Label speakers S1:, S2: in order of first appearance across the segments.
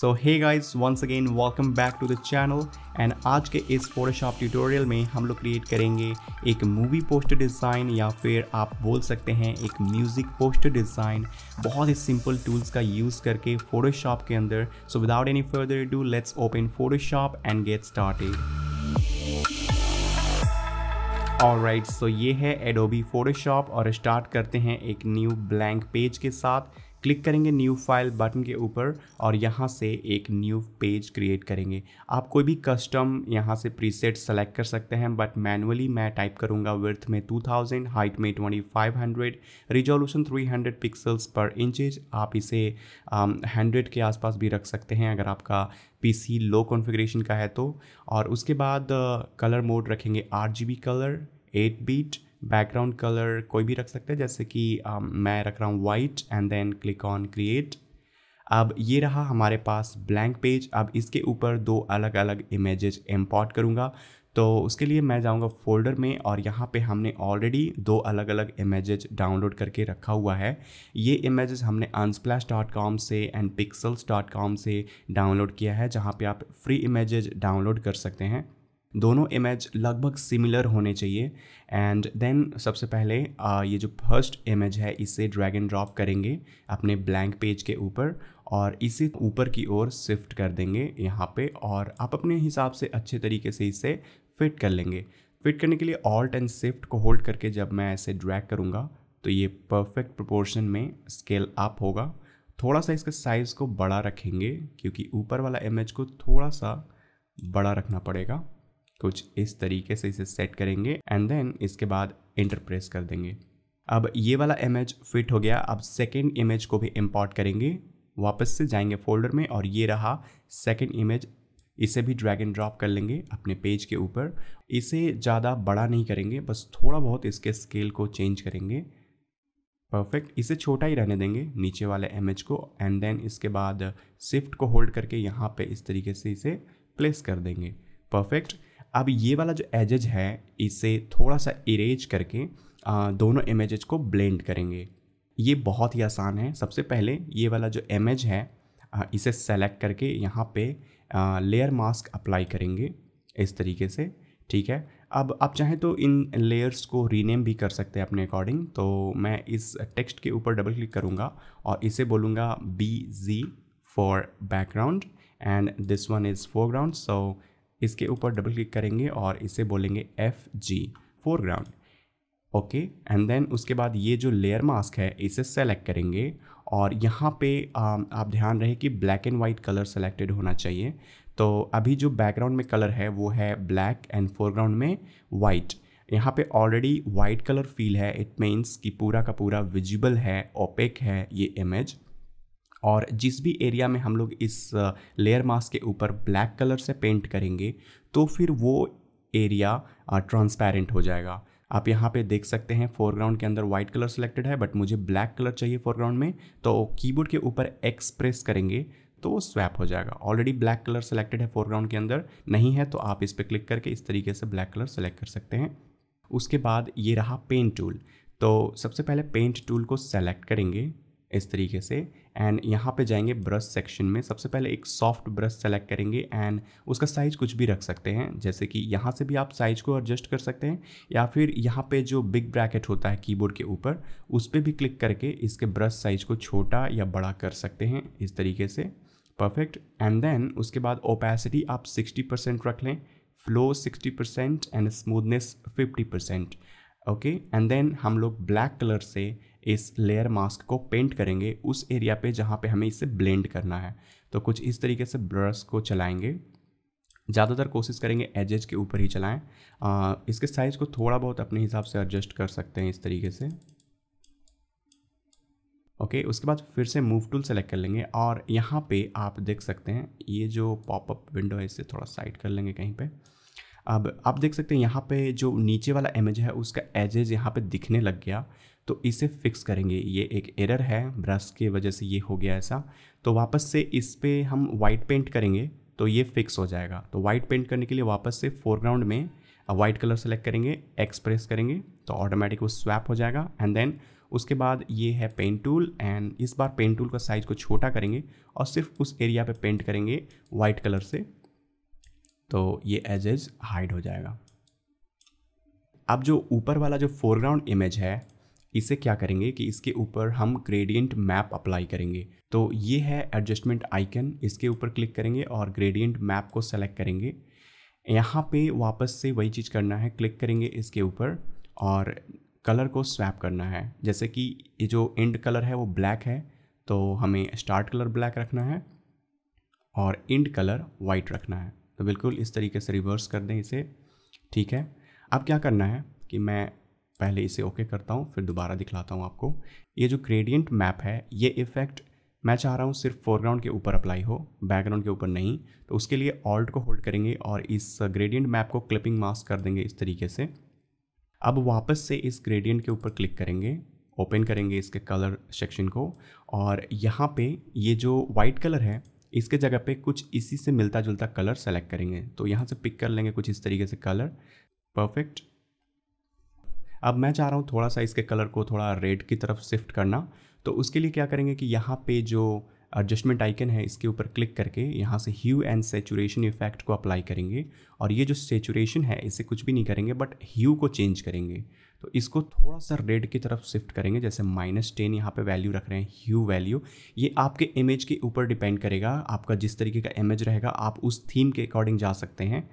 S1: so hey guys once again welcome back to the channel and आज के इस Photoshop tutorial में हम लोग क्रिएट करेंगे एक मूवी पोस्टर डिज़ाइन या फिर आप बोल सकते हैं एक म्यूज़िक पोस्टर डिज़ाइन बहुत ही सिंपल टूल्स का यूज़ करके फोटोशॉप के अंदर so without any further do let's open Photoshop and get started alright so ये है एडोबी फोटोशॉप और स्टार्ट करते हैं एक न्यू ब्लैंक पेज के साथ क्लिक करेंगे न्यू फाइल बटन के ऊपर और यहाँ से एक न्यू पेज क्रिएट करेंगे आप कोई भी कस्टम यहाँ से प्रीसेट सेलेक्ट कर सकते हैं बट मैनुअली मैं टाइप करूँगा विर्थ में 2000 हाइट में 2500 रिजोल्यूशन 300 पिक्सल्स पर इंचेज आप इसे हंड्रेड um, के आसपास भी रख सकते हैं अगर आपका पीसी लो कॉन्फ़िगरेशन का है तो और उसके बाद कलर uh, मोड रखेंगे आठ colour eight bit background colour कोई भी रख सकते हैं जैसे कि um, मैं रख रहा हूँ white and then click on create अब ये रहा हमारे पास ब्लैंक पेज अब इसके ऊपर दो अलग अलग इमेजेस इम्पोर्ट करूँगा तो उसके लिए मैं जाऊँगा फोल्डर में और यहाँ पे हमने ऑलरेडी दो अलग अलग इमेजेस डाउनलोड करके रखा हुआ है ये इमेजेस हमने अनस्प्लैश डॉट कॉम से एंड पिक्सल्स डॉट कॉम से डाउनलोड किया है जहाँ पे आप फ्री इमेजेस डाउनलोड कर सकते हैं दोनों इमेज लगभग सिमिलर होने चाहिए एंड देन सबसे पहले आ, ये जो फर्स्ट इमेज है इसे ड्रैग एंड ड्रॉप करेंगे अपने ब्लैंक पेज के ऊपर और इसे ऊपर की ओर शिफ्ट कर देंगे यहाँ पे और आप अपने हिसाब से अच्छे तरीके से इसे फिट कर लेंगे फिट करने के लिए ऑल्ट एंड शिफ्ट को होल्ड करके जब मैं ऐसे ड्रैग करूँगा तो ये परफेक्ट प्रोपोर्शन में स्केल अप होगा थोड़ा सा इसके साइज़ को बड़ा रखेंगे क्योंकि ऊपर वाला इमेज को थोड़ा सा बड़ा रखना पड़ेगा कुछ इस तरीके से इसे सेट करेंगे एंड देन इसके बाद इंटरप्रेस कर देंगे अब ये वाला इमेज फिट हो गया अब सेकेंड इमेज को भी इम्पोर्ट करेंगे वापस से जाएंगे फोल्डर में और ये रहा सेकेंड इमेज इसे भी ड्रैग एंड ड्रॉप कर लेंगे अपने पेज के ऊपर इसे ज़्यादा बड़ा नहीं करेंगे बस थोड़ा बहुत इसके स्केल को चेंज करेंगे परफेक्ट इसे छोटा ही रहने देंगे नीचे वाले इमेज को एंड देन इसके बाद शिफ्ट को होल्ड करके यहाँ पे इस तरीके से इसे प्लेस कर देंगे परफेक्ट अब ये वाला जो एजेज है इसे थोड़ा सा इरेज करके दोनों इमेजेज को ब्लेंड करेंगे ये बहुत ही आसान है सबसे पहले ये वाला जो इमेज है इसे सेलेक्ट करके यहाँ पे लेयर मास्क अप्लाई करेंगे इस तरीके से ठीक है अब आप चाहें तो इन लेयर्स को रीनेम भी कर सकते हैं अपने अकॉर्डिंग तो मैं इस टेक्स्ट के ऊपर डबल क्लिक करूँगा और इसे बोलूँगा B G for background and this one is foreground so इसके ऊपर डबल क्लिक करेंगे और इसे बोलेंगे F G foreground okay and then उसके बाद ये जो लेयर मास्क है इसे सेलेक्ट करेंगे और यहाँ पे um, आप ध्यान रहे कि black and white colour selected होना चाहिए तो अभी जो बैकग्राउंड में कलर है वो है ब्लैक एंड फोरग्राउंड में वाइट यहाँ पे ऑलरेडी वाइट कलर फील है इट मीन्स कि पूरा का पूरा विजिबल है ओपेक है ये इमेज और जिस भी एरिया में हम लोग इस लेयर मास्क के ऊपर ब्लैक कलर से पेंट करेंगे तो फिर वो एरिया ट्रांसपेरेंट हो जाएगा आप यहाँ पे देख सकते हैं फोरग्राउंड के अंदर वाइट कलर सिलेक्टेड है बट मुझे ब्लैक कलर चाहिए फोरग्राउंड में तो कीबोर्ड के ऊपर एक्सप्रेस करेंगे तो वो स्वैप हो जाएगा ऑलरेडी ब्लैक कलर सेलेक्टेड है फोरग्राउंड के अंदर नहीं है तो आप इस पर क्लिक करके इस तरीके से ब्लैक कलर सेलेक्ट कर सकते हैं उसके बाद ये रहा पेंट टूल तो सबसे पहले पेंट टूल को सेलेक्ट करेंगे इस तरीके से एंड यहाँ पे जाएंगे ब्रश सेक्शन में सबसे पहले एक सॉफ्ट ब्रश सेलेक्ट करेंगे एंड उसका साइज़ कुछ भी रख सकते हैं जैसे कि यहाँ से भी आप साइज़ को एडजस्ट कर सकते हैं या फिर यहाँ पे जो बिग ब्रैकेट होता है कीबोर्ड के ऊपर उस पर भी क्लिक करके इसके ब्रश साइज़ को छोटा या बड़ा कर सकते हैं इस तरीके से परफेक्ट एंड देन उसके बाद ओपेसिटी आप सिक्सटी परसेंट रख लें flow sixty percent and smoothness fifty percent okay and then हम लोग ब्लैक कलर से इस लेयर मास्क को पेंट करेंगे उस एरिया पे जहाँ पे हमें इसे ब्लेंड करना है तो कुछ इस तरीके से ब्रश को चलाएंगे ज़्यादातर कोशिश करेंगे एजेज के ऊपर ही चलाएं आ, इसके साइज़ को थोड़ा बहुत अपने हिसाब से एडजस्ट कर सकते हैं इस तरीके से ओके okay, उसके बाद फिर से मूव टूल सेलेक्ट कर लेंगे और यहाँ पे आप देख सकते हैं ये जो पॉपअप विंडो है इसे थोड़ा साइड कर लेंगे कहीं पे अब आप देख सकते हैं यहाँ पे जो नीचे वाला इमेज है उसका एजेज यहाँ पे दिखने लग गया तो इसे फिक्स करेंगे ये एक एरर है ब्रश के वजह से ये हो गया ऐसा तो वापस से इस पर हम वाइट पेंट करेंगे तो ये फिक्स हो जाएगा तो वाइट पेंट करने के लिए वापस से फोरग्राउंड में वाइट कलर सेलेक्ट करेंगे एक्सप्रेस करेंगे तो ऑटोमेटिक वो स्वैप हो जाएगा एंड देन उसके बाद ये है पेंट टूल एंड इस बार पेंट टूल का साइज़ को छोटा करेंगे और सिर्फ उस एरिया पे पेंट करेंगे वाइट कलर से तो ये एज एज हाइड हो जाएगा अब जो ऊपर वाला जो फोरग्राउंड इमेज है इसे क्या करेंगे कि इसके ऊपर हम ग्रेडियंट मैप अप्लाई करेंगे तो ये है एडजस्टमेंट आइकन इसके ऊपर क्लिक करेंगे और ग्रेडियंट मैप को सेलेक्ट करेंगे यहाँ पे वापस से वही चीज़ करना है क्लिक करेंगे इसके ऊपर और कलर को स्वैप करना है जैसे कि ये जो एंड कलर है वो ब्लैक है तो हमें स्टार्ट कलर ब्लैक रखना है और इंड कलर वाइट रखना है तो बिल्कुल इस तरीके से रिवर्स कर दें इसे ठीक है अब क्या करना है कि मैं पहले इसे ओके करता हूँ फिर दोबारा दिखलाता हूँ आपको ये जो ग्रेडियंट मैप है ये इफ़ेक्ट मैं चाह रहा हूँ सिर्फ फोरग्राउंड के ऊपर अप्लाई हो बैकग्राउंड के ऊपर नहीं तो उसके लिए ऑल्ट को होल्ड करेंगे और इस ग्रेडियंट मैप को क्लिपिंग मास्क कर देंगे इस तरीके से अब वापस से इस ग्रेडियंट के ऊपर क्लिक करेंगे ओपन करेंगे इसके कलर सेक्शन को और यहाँ पे ये जो वाइट कलर है इसके जगह पे कुछ इसी से मिलता जुलता कलर सेलेक्ट करेंगे तो यहाँ से पिक कर लेंगे कुछ इस तरीके से कलर परफेक्ट अब मैं चाह रहा हूँ थोड़ा सा इसके कलर को थोड़ा रेड की तरफ शिफ्ट करना तो उसके लिए क्या करेंगे कि यहाँ पे जो एडजस्टमेंट आइकन है इसके ऊपर क्लिक करके यहाँ से ह्यू एंड सेचुरेशन इफेक्ट को अप्लाई करेंगे और ये जो सेचुरेशन है इसे कुछ भी नहीं करेंगे बट ह्यू को चेंज करेंगे तो इसको थोड़ा सा रेड की तरफ शिफ्ट करेंगे जैसे माइनस टेन यहाँ पे वैल्यू रख रहे हैं ह्यू वैल्यू ये आपके इमेज के ऊपर डिपेंड करेगा आपका जिस तरीके का इमेज रहेगा आप उस थीम के अकॉर्डिंग जा सकते हैं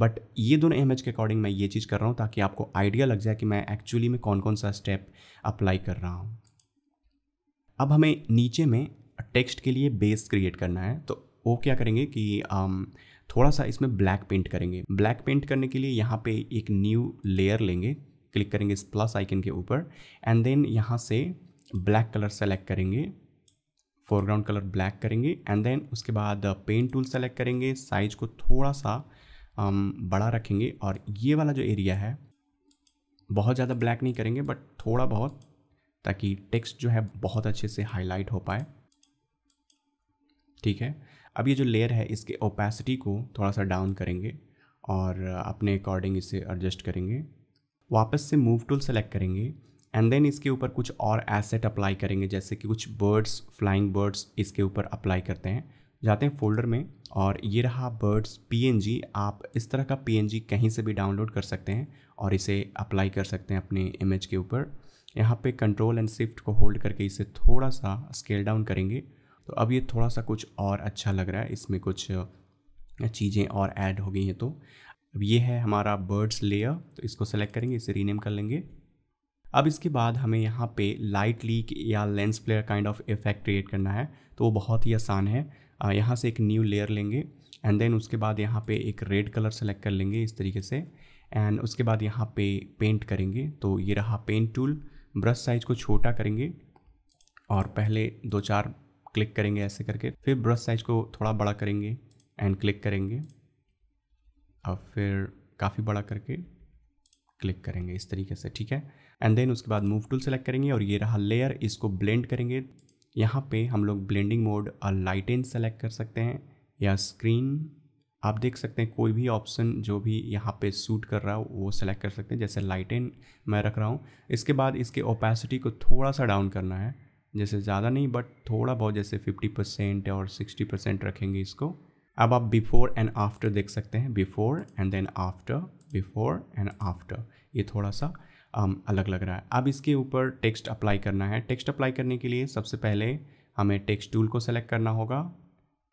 S1: बट ये दोनों इमेज के अकॉर्डिंग मैं ये चीज़ कर रहा हूँ ताकि आपको आइडिया लग जाए कि मैं एक्चुअली में कौन कौन सा स्टेप अप्लाई कर रहा हूँ अब हमें नीचे में टेक्स्ट के लिए बेस क्रिएट करना है तो वो क्या करेंगे कि um, थोड़ा सा इसमें ब्लैक पेंट करेंगे ब्लैक पेंट करने के लिए यहाँ पे एक न्यू लेयर लेंगे क्लिक करेंगे इस प्लस आइकन के ऊपर एंड देन यहाँ से ब्लैक कलर सेलेक्ट करेंगे फोरग्राउंड कलर ब्लैक करेंगे एंड देन उसके बाद पेंट टूल सेलेक्ट करेंगे साइज को थोड़ा सा um, बड़ा रखेंगे और ये वाला जो एरिया है बहुत ज़्यादा ब्लैक नहीं करेंगे बट थोड़ा बहुत ताकि टेक्स्ट जो है बहुत अच्छे से हाईलाइट हो पाए ठीक है अब ये जो लेयर है इसके ओपेसिटी को थोड़ा सा डाउन करेंगे और अपने अकॉर्डिंग इसे एडजस्ट करेंगे वापस से मूव टूल सेलेक्ट करेंगे एंड देन इसके ऊपर कुछ और एसेट अप्लाई करेंगे जैसे कि कुछ बर्ड्स फ्लाइंग बर्ड्स इसके ऊपर अप्लाई करते हैं जाते हैं फोल्डर में और ये रहा बर्ड्स पी आप इस तरह का पी कहीं से भी डाउनलोड कर सकते हैं और इसे अप्लाई कर सकते हैं अपने इमेज के ऊपर यहाँ पे कंट्रोल एंड शिफ्ट को होल्ड करके इसे थोड़ा सा स्केल डाउन करेंगे तो अब ये थोड़ा सा कुछ और अच्छा लग रहा है इसमें कुछ चीज़ें और ऐड हो गई हैं तो अब ये है हमारा बर्ड्स लेयर तो इसको सेलेक्ट करेंगे इसे रीनेम कर लेंगे अब इसके बाद हमें यहाँ पे लाइट लीक या lens flare kind of effect create करना है तो वो बहुत ही आसान है यहाँ से एक न्यू लेयर लेंगे एंड देन उसके बाद यहाँ पे एक रेड कलर सेलेक्ट कर लेंगे इस तरीके से एंड उसके बाद यहाँ पे पेंट करेंगे तो ये रहा पेंट टूल ब्रश साइज को छोटा करेंगे और पहले दो चार क्लिक करेंगे ऐसे करके फिर ब्रश साइज को थोड़ा बड़ा करेंगे एंड क्लिक करेंगे और फिर काफ़ी बड़ा करके क्लिक करेंगे इस तरीके से ठीक है एंड देन उसके बाद मूव टूल सेलेक्ट करेंगे और ये रहा लेयर इसको ब्लेंड करेंगे यहाँ पे हम लोग ब्लेंडिंग मोड और लाइटेन सेलेक्ट कर सकते हैं या स्क्रीन आप देख सकते हैं कोई भी ऑप्शन जो भी यहाँ पे सूट कर रहा हो वो सेलेक्ट कर सकते हैं जैसे लाइटेन मैं रख रहा हूँ इसके बाद इसके ओपेसिटी को थोड़ा सा डाउन करना है जैसे ज़्यादा नहीं बट थोड़ा बहुत जैसे फिफ्टी परसेंट और सिक्सटी परसेंट रखेंगे इसको अब आप बिफोर एंड आफ्टर देख सकते हैं before and then after before and after ये थोड़ा सा um, अलग लग रहा है अब इसके ऊपर टेक्स्ट अप्लाई करना है टेक्स्ट अप्लाई करने के लिए सबसे पहले हमें टेक्स्ट टूल को सेलेक्ट करना होगा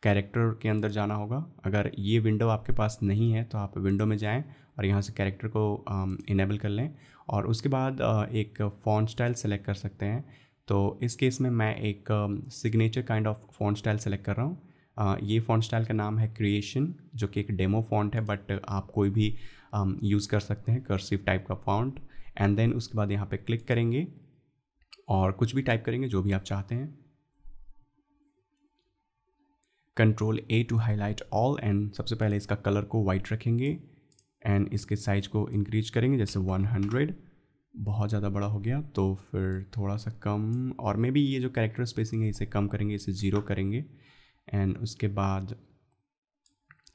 S1: कैरेक्टर के अंदर जाना होगा अगर ये विंडो आपके पास नहीं है तो आप विंडो में जाएं और यहाँ से कैरेक्टर को इनेबल um, कर लें और उसके बाद uh, एक फ़ॉन्ट स्टाइल सेलेक्ट कर सकते हैं तो इस केस में मैं एक signature kind of font style select कर रहा हूँ uh, ये फॉन्ट स्टाइल का नाम है क्रिएशन जो कि एक डेमो फॉन्ट है बट आप कोई भी यूज़ um, कर सकते हैं कर्सिव टाइप का फॉन्ट एंड देन उसके बाद यहाँ पे क्लिक करेंगे और कुछ भी टाइप करेंगे जो भी आप चाहते हैं control A to highlight all and सबसे पहले इसका कलर को वाइट रखेंगे एंड इसके साइज को इंक्रीज करेंगे जैसे 100 बहुत ज़्यादा बड़ा हो गया तो फिर थोड़ा सा कम और मे बी ये जो कैरेक्टर स्पेसिंग है इसे कम करेंगे इसे ज़ीरो करेंगे एंड उसके बाद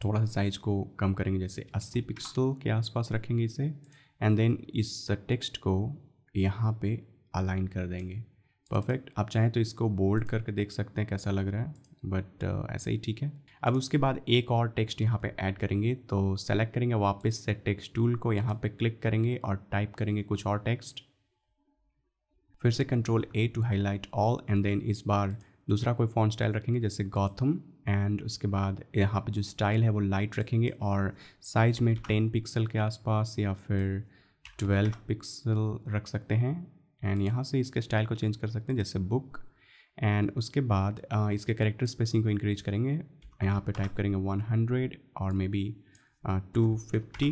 S1: थोड़ा सा साइज को कम करेंगे जैसे 80 पिक्सल के आसपास रखेंगे इसे एंड देन इस टेक्स्ट को यहाँ पे अलाइन कर देंगे परफेक्ट आप चाहें तो इसको बोल्ड करके देख सकते हैं कैसा लग रहा है बट uh, ही ठीक है अब उसके बाद एक और टेक्स्ट यहाँ पे ऐड करेंगे तो सेलेक्ट करेंगे वापस से टेक्स्ट टूल को यहाँ पे क्लिक करेंगे और टाइप करेंगे कुछ और टेक्स्ट फिर से control A to highlight all and then इस बार दूसरा कोई फॉन्ट स्टाइल रखेंगे जैसे गौथम एंड उसके बाद यहाँ पे जो स्टाइल है वो लाइट रखेंगे और साइज में टेन पिक्सल के आसपास या फिर ट्वेल्व पिक्सल रख सकते हैं एंड यहाँ से इसके स्टाइल को चेंज कर सकते हैं जैसे बुक एंड उसके बाद इसके करेक्टर स्पेसिंग को इंक्रीज करेंगे यहाँ पे टाइप करेंगे 100 और maybe two fifty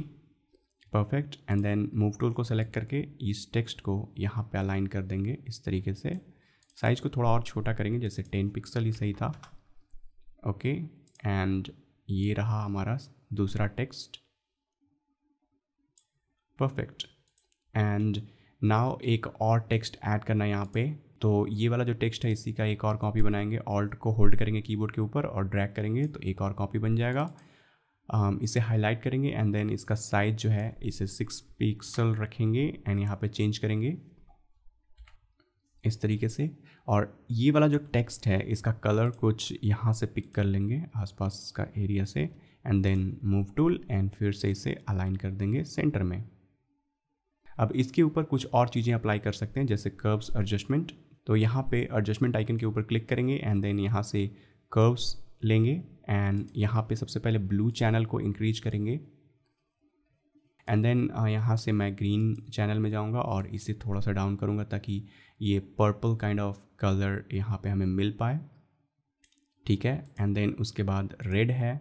S1: perfect and then move tool को सेलेक्ट करके इस टेक्स्ट को यहाँ पे अलाइन कर देंगे इस तरीके से साइज़ को थोड़ा और छोटा करेंगे जैसे टेन पिक्सल ही सही था ओके okay, एंड ये रहा हमारा दूसरा टेक्स्ट परफेक्ट एंड नाउ एक और टेक्स्ट ऐड करना यहाँ पे तो ये वाला जो टेक्स्ट है इसी का एक और कॉपी बनाएंगे ऑल्ट को होल्ड करेंगे कीबोर्ड के ऊपर और ड्रैग करेंगे तो एक और कॉपी बन जाएगा um, इसे हाईलाइट करेंगे एंड देन इसका साइज जो है इसे सिक्स पिक्सल रखेंगे एंड यहाँ पे चेंज करेंगे इस तरीके से और ये वाला जो टेक्स्ट है इसका कलर कुछ यहाँ से पिक कर लेंगे आसपास का एरिया से and then move tool and फिर से इसे अलाइन कर देंगे सेंटर में अब इसके ऊपर कुछ और चीज़ें अप्लाई कर सकते हैं जैसे कर्ब्स एडजस्टमेंट तो यहाँ पे एडजस्टमेंट आइकन के ऊपर क्लिक करेंगे एंड देन यहाँ से कर्व्स लेंगे एंड यहाँ पे सबसे पहले ब्लू चैनल को इंक्रीज करेंगे एंड देन यहाँ से मैं ग्रीन चैनल में जाऊँगा और इसे थोड़ा सा डाउन करूँगा ताकि ये पर्पल काइंड ऑफ कलर यहाँ पे हमें मिल पाए ठीक है एंड देन उसके बाद रेड है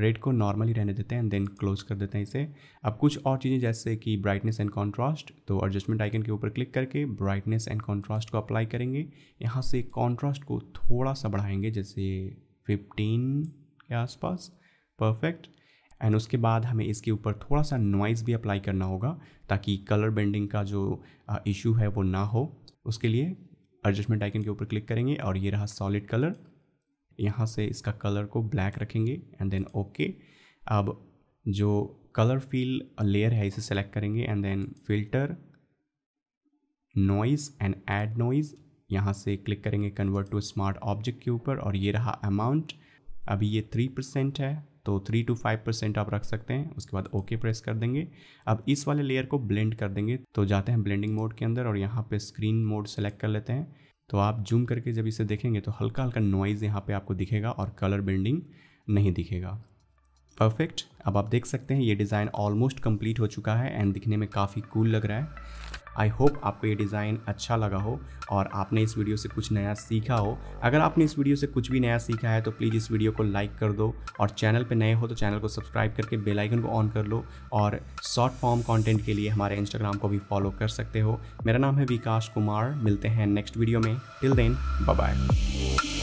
S1: रेड को नॉर्मली रहने देते हैं एंड देन क्लोज कर देते हैं इसे अब कुछ और चीज़ें जैसे कि ब्राइटनेस एंड कॉन्ट्रास्ट तो एडजस्टमेंट आइकन के ऊपर क्लिक करके ब्राइटनेस एंड कॉन्ट्रास्ट को अप्लाई करेंगे यहाँ से कॉन्ट्रास्ट को थोड़ा सा बढ़ाएंगे जैसे फिफ्टीन के आसपास परफेक्ट एंड उसके बाद हमें इसके ऊपर थोड़ा सा नॉइज़ भी अप्लाई करना होगा ताकि कलर बेंडिंग का जो इशू है वो ना हो उसके लिए एडजस्टमेंट आइकन के ऊपर क्लिक करेंगे और ये रहा सॉलिड कलर यहाँ से इसका कलर को ब्लैक रखेंगे एंड देन ओके अब जो कलर फील लेयर है इसे सेलेक्ट करेंगे and then filter noise and add noise यहाँ से क्लिक करेंगे कन्वर्ट टू स्मार्ट ऑब्जेक्ट के ऊपर और ये रहा अमाउंट अभी ये थ्री परसेंट है तो थ्री टू फाइव परसेंट आप रख सकते हैं उसके बाद ओके प्रेस कर देंगे अब इस वाले लेयर को ब्लेंड कर देंगे तो जाते हैं ब्लेंडिंग मोड के अंदर और यहाँ पे स्क्रीन मोड सेलेक्ट कर लेते हैं तो आप जूम करके जब इसे देखेंगे तो हल्का हल्का नॉइज़ यहाँ पे आपको दिखेगा और कलर बेंडिंग नहीं दिखेगा परफेक्ट अब आप देख सकते हैं ये डिज़ाइन ऑलमोस्ट कंप्लीट हो चुका है एंड दिखने में काफ़ी कूल लग रहा है आई होप आपको ये डिज़ाइन अच्छा लगा हो और आपने इस वीडियो से कुछ नया सीखा हो अगर आपने इस वीडियो से कुछ भी नया सीखा है तो प्लीज़ इस वीडियो को लाइक कर दो और चैनल पर नए हो तो चैनल को सब्सक्राइब करके बेलाइकन को ऑन कर लो और शॉर्ट फॉर्म कॉन्टेंट के लिए हमारे इंस्टाग्राम को भी फॉलो कर सकते हो मेरा नाम है विकास कुमार मिलते हैं नेक्स्ट वीडियो में टिल देन बाय